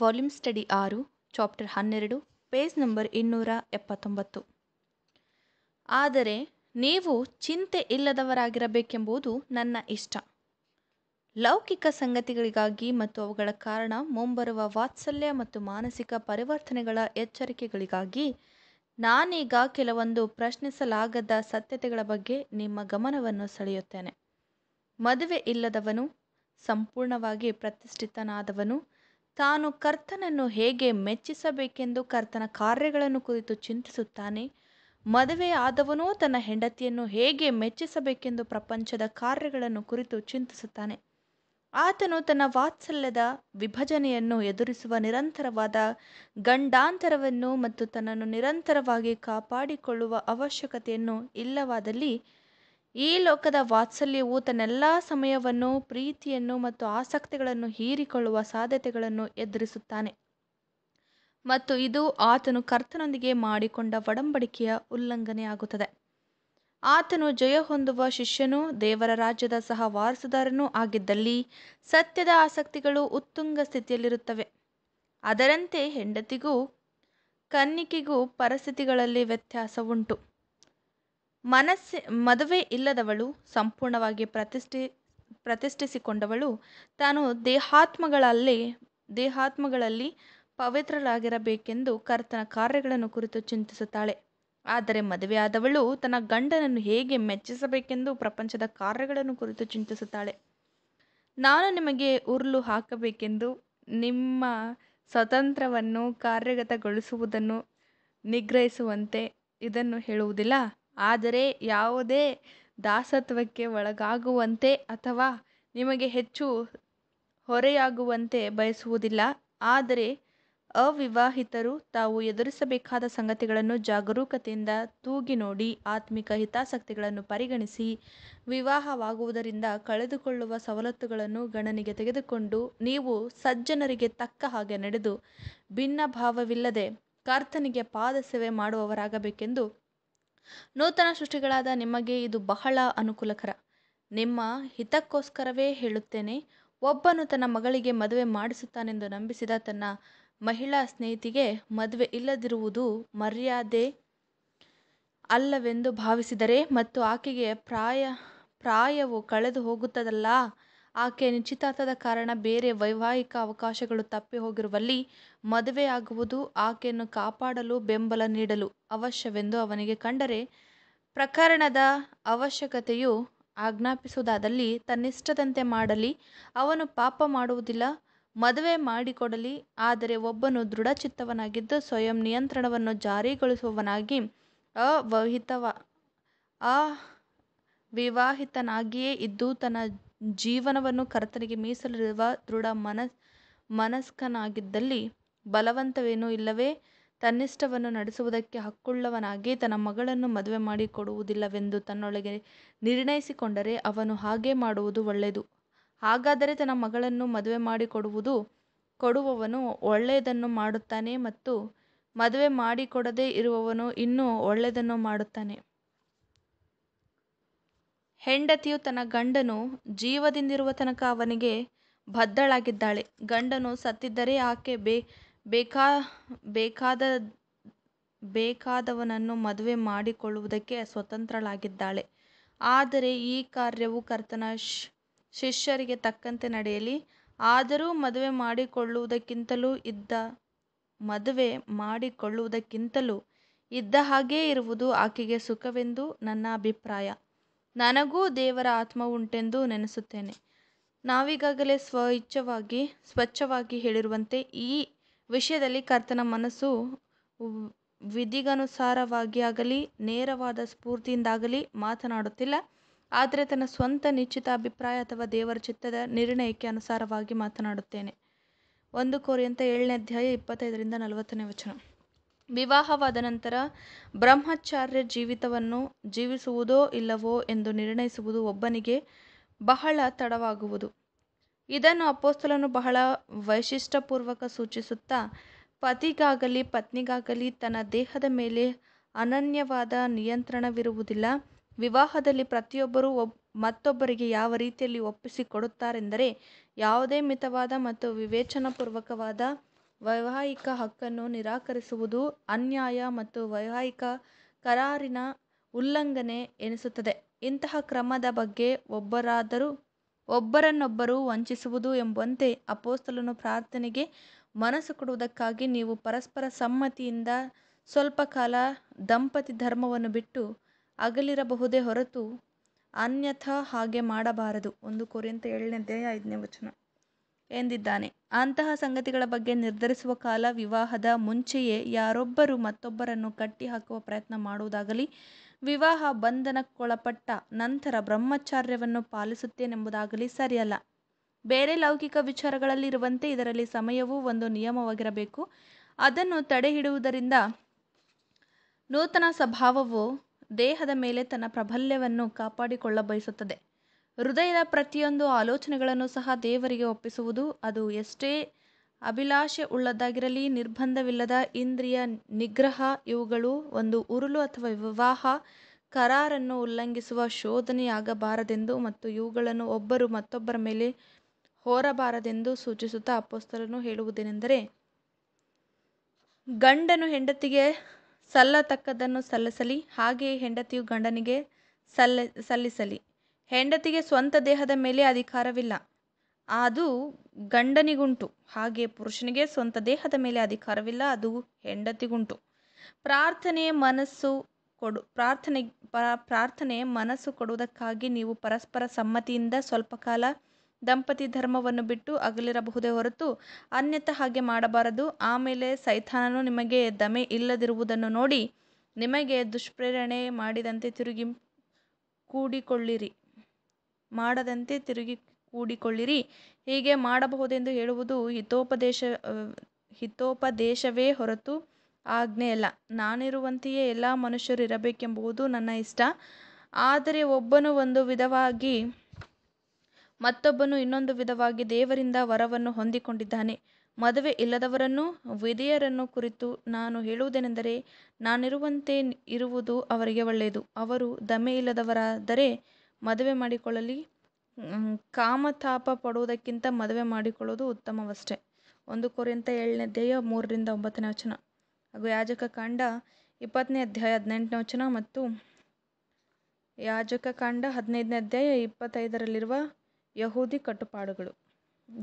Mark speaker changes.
Speaker 1: Volume study ಆರು chapter ಹನ್ನೆರಡು page number ಇನ್ನೂರ ಎಪ್ಪತ್ತೊಂಬತ್ತು ಆದರೆ ನೀವು ಚಿಂತೆ ಇಲ್ಲದವರಾಗಿರಬೇಕೆಂಬುದು ನನ್ನ ಇಷ್ಟ ಲೌಕಿಕ ಸಂಗತಿಗಳಿಗಾಗಿ ಮತ್ತು ಅವುಗಳ ಕಾರಣ ಮುಂಬರುವ ವಾತ್ಸಲ್ಯ ಮತ್ತು ಮಾನಸಿಕ ಪರಿವರ್ತನೆಗಳ ಎಚ್ಚರಿಕೆಗಳಿಗಾಗಿ ನಾನೀಗ ಕೆಲವೊಂದು ಪ್ರಶ್ನಿಸಲಾಗದ ಸತ್ಯತೆಗಳ ಬಗ್ಗೆ ನಿಮ್ಮ ಗಮನವನ್ನು ಸೆಳೆಯುತ್ತೇನೆ ಮದುವೆ ಇಲ್ಲದವನು ಸಂಪೂರ್ಣವಾಗಿ ಪ್ರತಿಷ್ಠಿತನಾದವನು ತಾನು ಕರ್ತನನ್ನು ಹೇಗೆ ಮೆಚ್ಚಿಸಬೇಕೆಂದು ಕರ್ತನ ಕಾರ್ಯಗಳನ್ನು ಕುರಿತು ಚಿಂತಿಸುತ್ತಾನೆ ಮದುವೆ ಆದವನೂ ತನ್ನ ಹೆಂಡತಿಯನ್ನು ಹೇಗೆ ಮೆಚ್ಚಿಸಬೇಕೆಂದು ಪ್ರಪಂಚದ ಕಾರ್ಯಗಳನ್ನು ಕುರಿತು ಚಿಂತಿಸುತ್ತಾನೆ ಆತನು ತನ್ನ ವಾತ್ಸಲ್ಯದ ವಿಭಜನೆಯನ್ನು ಎದುರಿಸುವ ನಿರಂತರವಾದ ಗಂಡಾಂತರವನ್ನು ಮತ್ತು ತನ್ನನ್ನು ನಿರಂತರವಾಗಿ ಕಾಪಾಡಿಕೊಳ್ಳುವ ಅವಶ್ಯಕತೆಯನ್ನು ಇಲ್ಲವಾದಲ್ಲಿ ಈ ಲೋಕದ ವಾತ್ಸಲ್ಯವು ತನ್ನೆಲ್ಲ ಸಮಯವನ್ನು ಪ್ರೀತಿಯನ್ನು ಮತ್ತು ಆಸಕ್ತಿಗಳನ್ನು ಹೀರಿಕೊಳ್ಳುವ ಸಾಧ್ಯತೆಗಳನ್ನು ಎದುರಿಸುತ್ತಾನೆ ಮತ್ತು ಇದು ಆತನು ಕರ್ತನೊಂದಿಗೆ ಮಾಡಿಕೊಂಡ ಒಡಂಬಡಿಕೆಯ ಉಲ್ಲಂಘನೆಯಾಗುತ್ತದೆ ಆತನು ಜಯ ಹೊಂದುವ ಶಿಷ್ಯನೂ ದೇವರ ರಾಜ್ಯದ ಸಹ ವಾರಸುದಾರನೂ ಆಗಿದ್ದಲ್ಲಿ ಸತ್ಯದ ಆಸಕ್ತಿಗಳು ಉತ್ತುಂಗ ಸ್ಥಿತಿಯಲ್ಲಿರುತ್ತವೆ ಅದರಂತೆ ಹೆಂಡತಿಗೂ ಕನ್ನಿಕೆಗೂ ಪರಿಸ್ಥಿತಿಗಳಲ್ಲಿ ವ್ಯತ್ಯಾಸ ಉಂಟು ಮನಸ್ಸೆ ಮದುವೆ ಇಲ್ಲದವಳು ಸಂಪೂರ್ಣವಾಗಿ ಪ್ರತಿಷ್ಠೆ ಪ್ರತಿಷ್ಠಿಸಿಕೊಂಡವಳು ತಾನು ದೇಹಾತ್ಮಗಳಲ್ಲಿ ದೇಹಾತ್ಮಗಳಲ್ಲಿ ಪವಿತ್ರಳಾಗಿರಬೇಕೆಂದು ಕರ್ತನ ಕಾರ್ಯಗಳನ್ನು ಕುರಿತು ಚಿಂತಿಸುತ್ತಾಳೆ ಆದರೆ ಮದುವೆಯಾದವಳು ತನ್ನ ಗಂಡನನ್ನು ಹೇಗೆ ಮೆಚ್ಚಿಸಬೇಕೆಂದು ಪ್ರಪಂಚದ ಕಾರ್ಯಗಳನ್ನು ಕುರಿತು ಚಿಂತಿಸುತ್ತಾಳೆ ನಾನು ನಿಮಗೆ ಉರುಳು ಹಾಕಬೇಕೆಂದು ನಿಮ್ಮ ಸ್ವತಂತ್ರವನ್ನು ಕಾರ್ಯಗತಗೊಳಿಸುವುದನ್ನು ನಿಗ್ರಹಿಸುವಂತೆ ಇದನ್ನು ಹೇಳುವುದಿಲ್ಲ ಆದರೆ ಯಾವುದೇ ದಾಸತ್ವಕ್ಕೆ ಒಳಗಾಗುವಂತೆ ಅಥವಾ ನಿಮಗೆ ಹೆಚ್ಚು ಹೊರೆಯಾಗುವಂತೆ ಬಯಸುವುದಿಲ್ಲ ಆದರೆ ಅವಿವಾಹಿತರು ತಾವು ಎದುರಿಸಬೇಕಾದ ಸಂಗತಿಗಳನ್ನು ಜಾಗರೂಕತೆಯಿಂದ ತೂಗಿ ನೋಡಿ ಆತ್ಮಿಕ ಹಿತಾಸಕ್ತಿಗಳನ್ನು ಪರಿಗಣಿಸಿ ವಿವಾಹವಾಗುವುದರಿಂದ ಕಳೆದುಕೊಳ್ಳುವ ಸವಲತ್ತುಗಳನ್ನು ಗಣನೆಗೆ ತೆಗೆದುಕೊಂಡು ನೀವು ಸಜ್ಜನರಿಗೆ ತಕ್ಕ ಹಾಗೆ ನಡೆದು ಭಾವವಿಲ್ಲದೆ ಕರ್ತನಿಗೆ ಸೇವೆ ಮಾಡುವವರಾಗಬೇಕೆಂದು ನೂತನ ಸೃಷ್ಟಿಗಳಾದ ನಿಮಗೆ ಇದು ಬಹಳ ಅನುಕೂಲಕರ ನಿಮ್ಮ ಹಿತಕ್ಕೋಸ್ಕರವೇ ಹೇಳುತ್ತೇನೆ ಒಬ್ಬನು ತನ್ನ ಮಗಳಿಗೆ ಮದುವೆ ಮಾಡಿಸುತ್ತಾನೆಂದು ನಂಬಿಸಿದ ತನ್ನ ಮಹಿಳಾ ಸ್ನೇಹಿತಿಗೆ ಮದುವೆ ಇಲ್ಲದಿರುವುದು ಮರ್ಯಾದೆ ಅಲ್ಲವೆಂದು ಭಾವಿಸಿದರೆ ಮತ್ತು ಆಕೆಗೆ ಪ್ರಾಯ ಪ್ರಾಯವು ಕಳೆದು ಹೋಗುತ್ತದಲ್ಲ ಆಕೆಯ ನಿಶ್ಚಿತಾರ್ಥದ ಕಾರಣ ಬೇರೆ ವೈವಾಹಿಕ ಅವಕಾಶಗಳು ತಪ್ಪಿ ಹೋಗಿರುವಲ್ಲಿ ಮದುವೆಯಾಗುವುದು ಆಕೆಯನ್ನು ಕಾಪಾಡಲು ಬೆಂಬಲ ನೀಡಲು ಅವಶ್ಯವೆಂದು ಅವನಿಗೆ ಕಂಡರೆ ಪ್ರಕರಣದ ಅವಶ್ಯಕತೆಯು ಆಜ್ಞಾಪಿಸುವುದಾದಲ್ಲಿ ತನ್ನಿಷ್ಟದಂತೆ ಮಾಡಲಿ ಅವನು ಪಾಪ ಮಾಡುವುದಿಲ್ಲ ಮದುವೆ ಮಾಡಿಕೊಡಲಿ ಆದರೆ ಒಬ್ಬನು ದೃಢಚಿತ್ತವನಾಗಿದ್ದು ಸ್ವಯಂ ನಿಯಂತ್ರಣವನ್ನು ಜಾರಿಗೊಳಿಸುವವನಾಗಿ ಅವಿವಾಹಿತನಾಗಿಯೇ ಇದ್ದು ತನ್ನ ಜೀವನವನ್ನು ಕರ್ತನಿಗೆ ಮೀಸಲಿರುವ ದೃಢ ಮನಸ್ ಮನಸ್ಕನಾಗಿದ್ದಲ್ಲಿ ಬಲವಂತವೇನೂ ಇಲ್ಲವೇ ತನ್ನಿಷ್ಟವನ್ನು ನಡೆಸುವುದಕ್ಕೆ ಹಕ್ಕುಳ್ಳವನಾಗಿ ತನ್ನ ಮಗಳನ್ನು ಮದುವೆ ಮಾಡಿಕೊಡುವುದಿಲ್ಲವೆಂದು ತನ್ನೊಳಗೆ ನಿರ್ಣಯಿಸಿಕೊಂಡರೆ ಅವನು ಹಾಗೆ ಮಾಡುವುದು ಒಳ್ಳೆಯದು ಹಾಗಾದರೆ ತನ್ನ ಮಗಳನ್ನು ಮದುವೆ ಮಾಡಿಕೊಡುವುದು ಕೊಡುವವನು ಒಳ್ಳೆಯದನ್ನು ಮಾಡುತ್ತಾನೆ ಮತ್ತು ಮದುವೆ ಮಾಡಿಕೊಡದೇ ಇರುವವನು ಇನ್ನೂ ಒಳ್ಳೆಯದನ್ನು ಮಾಡುತ್ತಾನೆ ಹೆಂಡತಿಯು ತನ್ನ ಗಂಡನು ಜೀವದಿಂದಿರುವ ತನಕ ಅವನಿಗೆ ಬದ್ಧಳಾಗಿದ್ದಾಳೆ. ಗಂಡನು ಸತ್ತಿದ್ದರೆ ಆಕೆ ಬೇ ಬೇಕಾ ಬೇಕಾದ ಬೇಕಾದವನನ್ನು ಮದುವೆ ಮಾಡಿಕೊಳ್ಳುವುದಕ್ಕೆ ಸ್ವತಂತ್ರಳಾಗಿದ್ದಾಳೆ. ಆದರೆ ಈ ಕಾರ್ಯವು ಕರ್ತನ ಶಿಷ್ಯರಿಗೆ ತಕ್ಕಂತೆ ನಡೆಯಲಿ. ಆದರೂ ಮದುವೆ ಮಾಡಿಕೊಳ್ಳುವುದಕ್ಕಿಂತಲೂ ಇದ್ದ ಮದುವೆ ಮಾಡಿಕೊಳ್ಳುವುದಕ್ಕಿಂತಲೂ ಇದ್ದ ಹಾಗೆಯೇ ಇರುವುದು ಆಕೆಗೆ ಸುಖವೆಂದು ನನ್ನ ಅಭಿಪ್ರಾಯ. ನನಗೂ ದೇವರ ಆತ್ಮ ಉಂಟೆಂದು ನೆನೆಸುತ್ತೇನೆ ನಾವೀಗಾಗಲೇ ಸ್ವ ಇಚ್ಛವಾಗಿ ಸ್ವಚ್ಛವಾಗಿ ಹೇಳಿರುವಂತೆ ಈ ವಿಷಯದಲ್ಲಿ ಕರ್ತನ ಮನಸ್ಸು ವಿಧಿಗನುಸಾರವಾಗಿ ಆಗಲಿ ನೇರವಾದ ಸ್ಫೂರ್ತಿಯಿಂದಾಗಲಿ ಮಾತನಾಡುತ್ತಿಲ್ಲ ಆದರೆ ತನ್ನ ಸ್ವಂತ ನಿಶ್ಚಿತ ಅಭಿಪ್ರಾಯ ಅಥವಾ ದೇವರ ಚಿತ್ತದ ನಿರ್ಣಯಕ್ಕೆ ಅನುಸಾರವಾಗಿ ಮಾತನಾಡುತ್ತೇನೆ ಒಂದು ಅಂತ ಏಳನೇ ಅಧ್ಯಾಯ ಇಪ್ಪತ್ತೈದರಿಂದ ನಲವತ್ತನೇ ವಚನ ವಿವಾಹವಾದ ನಂತರ ಬ್ರಹ್ಮಚಾರ್ಯ ಜೀವಿತವನ್ನು ಜೀವಿಸುವುದೋ ಇಲ್ಲವೋ ಎಂದು ನಿರ್ಣಯಿಸುವುದು ಒಬ್ಬನಿಗೆ ಬಹಳ ತಡವಾಗುವುದು ಇದನ್ನು ಅಪೋಸ್ತಲನು ಬಹಳ ವೈಶಿಷ್ಟ್ಯಪೂರ್ವಕ ಸೂಚಿಸುತ್ತಾ ಪತಿಗಾಗಲಿ ಪತ್ನಿಗಾಗಲಿ ತನ್ನ ದೇಹದ ಮೇಲೆ ಅನನ್ಯವಾದ ನಿಯಂತ್ರಣವಿರುವುದಿಲ್ಲ ವಿವಾಹದಲ್ಲಿ ಪ್ರತಿಯೊಬ್ಬರೂ ಒಬ್ ಮತ್ತೊಬ್ಬರಿಗೆ ಯಾವ ರೀತಿಯಲ್ಲಿ ಒಪ್ಪಿಸಿಕೊಡುತ್ತಾರೆಂದರೆ ಯಾವುದೇ ಮಿತವಾದ ಮತ್ತು ವಿವೇಚನಾಪೂರ್ವಕವಾದ ವೈವಾಹಿಕ ಹಕ್ಕನ್ನು ನಿರಾಕರಿಸುವುದು ಅನ್ಯಾಯ ಮತ್ತು ವೈವಾಹಿಕ ಕರಾರಿನ ಉಲ್ಲಂಘನೆ ಎನಿಸುತ್ತದೆ ಇಂತಹ ಕ್ರಮದ ಬಗ್ಗೆ ಒಬ್ಬರಾದರೂ ಒಬ್ಬರನ್ನೊಬ್ಬರು ವಂಚಿಸುವುದು ಎಂಬಂತೆ ಅಪೊಸ್ತಲನು ಪ್ರಾರ್ಥನೆಗೆ ಮನಸ್ಸು ಕೊಡುವುದಕ್ಕಾಗಿ ನೀವು ಪರಸ್ಪರ ಸಮ್ಮತಿಯಿಂದ ಸ್ವಲ್ಪ ಕಾಲ ದಂಪತಿ ಧರ್ಮವನ್ನು ಬಿಟ್ಟು ಅಗಲಿರಬಹುದೇ ಹೊರತು ಅನ್ಯಥಾ ಹಾಗೆ ಮಾಡಬಾರದು ಒಂದು ಕೊರಿಂಥ ಏಳನೇ ಅಧ್ಯಾಯ ಐದನೇ ವಚನ ಎಂದಿದ್ದಾನೆ ಅಂತಹ ಸಂಗತಿಗಳ ಬಗ್ಗೆ ನಿರ್ಧರಿಸುವ ಕಾಲ ವಿವಾಹದ ಮುಂಚೆಯೇ ಯಾರೊಬ್ಬರು ಮತ್ತೊಬ್ಬರನ್ನು ಕಟ್ಟಿಹಾಕುವ ಪ್ರಯತ್ನ ಮಾಡುವುದಾಗಲಿ ವಿವಾಹ ಬಂಧನಕ್ಕೊಳಪಟ್ಟ ನಂತರ ಬ್ರಹ್ಮಚಾರ್ಯವನ್ನು ಪಾಲಿಸುತ್ತೇನೆಂಬುದಾಗಲಿ ಸರಿಯಲ್ಲ ಬೇರೆ ಲೌಕಿಕ ವಿಚಾರಗಳಲ್ಲಿ ಇರುವಂತೆ ಇದರಲ್ಲಿ ಸಮಯವೂ ಒಂದು ನಿಯಮವಾಗಿರಬೇಕು ಅದನ್ನು ಹಿಡುವುದರಿಂದ ನೂತನ ಸ್ವಭಾವವು ದೇಹದ ಮೇಲೆ ತನ್ನ ಪ್ರಾಬಲ್ಯವನ್ನು ಕಾಪಾಡಿಕೊಳ್ಳ ಬಯಸುತ್ತದೆ ಹೃದಯದ ಪ್ರತಿಯೊಂದು ಆಲೋಚನೆಗಳನ್ನು ಸಹ ದೇವರಿಗೆ ಒಪ್ಪಿಸುವುದು ಅದು ಎಷ್ಟೇ ಅಭಿಲಾಷೆ ಉಳ್ಳದ್ದಾಗಿರಲಿ ನಿರ್ಬಂಧವಿಲ್ಲದ ಇಂದ್ರಿಯ ನಿಗ್ರಹ ಇವುಗಳು ಒಂದು ಉರುಳು ಅಥವಾ ವಿವಾಹ ಕರಾರನ್ನು ಉಲ್ಲಂಘಿಸುವ ಶೋಧನೆಯಾಗಬಾರದೆಂದು ಮತ್ತು ಇವುಗಳನ್ನು ಒಬ್ಬರು ಮತ್ತೊಬ್ಬರ ಮೇಲೆ ಹೋರಬಾರದೆಂದು ಸೂಚಿಸುತ್ತಾ ಅಪ್ಪಸ್ತರನ್ನು ಹೇಳುವುದೇನೆಂದರೆ ಗಂಡನು ಹೆಂಡತಿಗೆ ಸಲ್ಲತಕ್ಕದ್ದನ್ನು ಸಲ್ಲಿಸಲಿ ಹಾಗೆಯೇ ಹೆಂಡತಿಯು ಗಂಡನಿಗೆ ಸಲ್ಲ ಸಲ್ಲಿಸಲಿ ಹೆಂಡತಿಗೆ ಸ್ವಂತ ದೇಹದ ಮೇಲೆ ಅಧಿಕಾರವಿಲ್ಲ ಅದು ಗಂಡನಿಗುಂಟು ಹಾಗೆ ಪುರುಷನಿಗೆ ಸ್ವಂತ ದೇಹದ ಮೇಲೆ ಅಧಿಕಾರವಿಲ್ಲ ಅದು ಹೆಂಡತಿಗುಂಟು ಪ್ರಾರ್ಥನೆ ಮನಸ್ಸು ಕೊಡು ಪ್ರಾರ್ಥನೆ ಪ್ರಾರ್ಥನೆ ಮನಸ್ಸು ಕೊಡುವುದಕ್ಕಾಗಿ ನೀವು ಪರಸ್ಪರ ಸಮ್ಮತಿಯಿಂದ ಸ್ವಲ್ಪ ಕಾಲ ದಂಪತಿ ಧರ್ಮವನ್ನು ಬಿಟ್ಟು ಅಗಲಿರಬಹುದೇ ಹೊರತು ಅನ್ಯತ ಹಾಗೆ ಮಾಡಬಾರದು ಆಮೇಲೆ ಸೈತಾನನು ನಿಮಗೆ ದಮೆ ಇಲ್ಲದಿರುವುದನ್ನು ನೋಡಿ ನಿಮಗೆ ದುಷ್ಪ್ರೇರಣೆ ಮಾಡಿದಂತೆ ತಿರುಗಿ ಕೂಡಿಕೊಳ್ಳಿರಿ ಮಾಡದಂತೆ ತಿರುಗಿ ಕೂಡಿಕೊಳ್ಳಿರಿ ಹೀಗೆ ಮಾಡಬಹುದೆಂದು ಹೇಳುವುದು ಹಿತೋಪದೇಶ ಹಿತೋಪದೇಶವೇ ಹೊರತು ಆಜ್ಞೆಯಲ್ಲ ನಾನಿರುವಂತೆಯೇ ಎಲ್ಲ ಮನುಷ್ಯರು ಇರಬೇಕೆಂಬುದು ನನ್ನ ಇಷ್ಟ ಆದರೆ ಒಬ್ಬನು ಒಂದು ವಿಧವಾಗಿ ಮತ್ತೊಬ್ಬನು ಇನ್ನೊಂದು ವಿಧವಾಗಿ ದೇವರಿಂದ ವರವನ್ನು ಹೊಂದಿಕೊಂಡಿದ್ದಾನೆ ಮದುವೆ ಇಲ್ಲದವರನ್ನು ವಿಧೇಯರನ್ನು ಕುರಿತು ನಾನು ಹೇಳುವುದೇನೆಂದರೆ ನಾನಿರುವಂತೆ ಇರುವುದು ಅವರಿಗೆ ಒಳ್ಳೆಯದು ಅವರು ದಮೆ ಇಲ್ಲದವರಾದರೆ ಮದುವೆ ಮಾಡಿಕೊಳ್ಳಲಿ ಕಾಮತಾಪ ಪಡುವುದಕ್ಕಿಂತ ಮದುವೆ ಮಾಡಿಕೊಳ್ಳುವುದು ಉತ್ತಮವಷ್ಟೇ ಒಂದು ಕೊರಿಂಥ ಏಳನೇ ಅಧ್ಯಾಯ ಮೂರರಿಂದ ಒಂಬತ್ತನೇ ವಚನ ಹಾಗೂ ಯಾಜಕ ಕಾಂಡ ಇಪ್ಪತ್ತನೇ ಅಧ್ಯಾಯ ಹದಿನೆಂಟನೇ ವಚನ ಮತ್ತು ಯಾಜಕ ಕಾಂಡ ಹದಿನೈದನೇ ಅಧ್ಯಾಯ ಇಪ್ಪತ್ತೈದರಲ್ಲಿರುವ ಯಹೂದಿ ಕಟ್ಟುಪಾಡುಗಳು